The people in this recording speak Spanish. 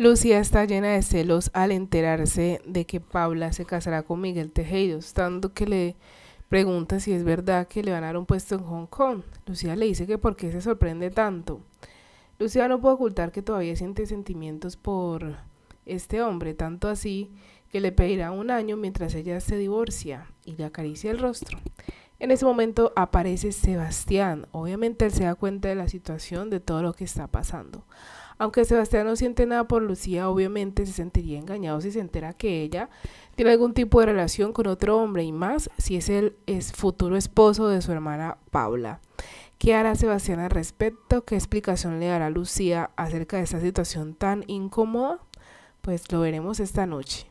Lucía está llena de celos al enterarse de que Paula se casará con Miguel Tejedos, tanto que le pregunta si es verdad que le van a dar un puesto en Hong Kong. Lucía le dice que por qué se sorprende tanto. Lucía no puede ocultar que todavía siente sentimientos por este hombre, tanto así que le pedirá un año mientras ella se divorcia y le acaricia el rostro. En ese momento aparece Sebastián. Obviamente él se da cuenta de la situación, de todo lo que está pasando. Aunque Sebastián no siente nada por Lucía, obviamente se sentiría engañado si se entera que ella tiene algún tipo de relación con otro hombre y más si es el futuro esposo de su hermana Paula. ¿Qué hará Sebastián al respecto? ¿Qué explicación le dará Lucía acerca de esta situación tan incómoda? Pues lo veremos esta noche.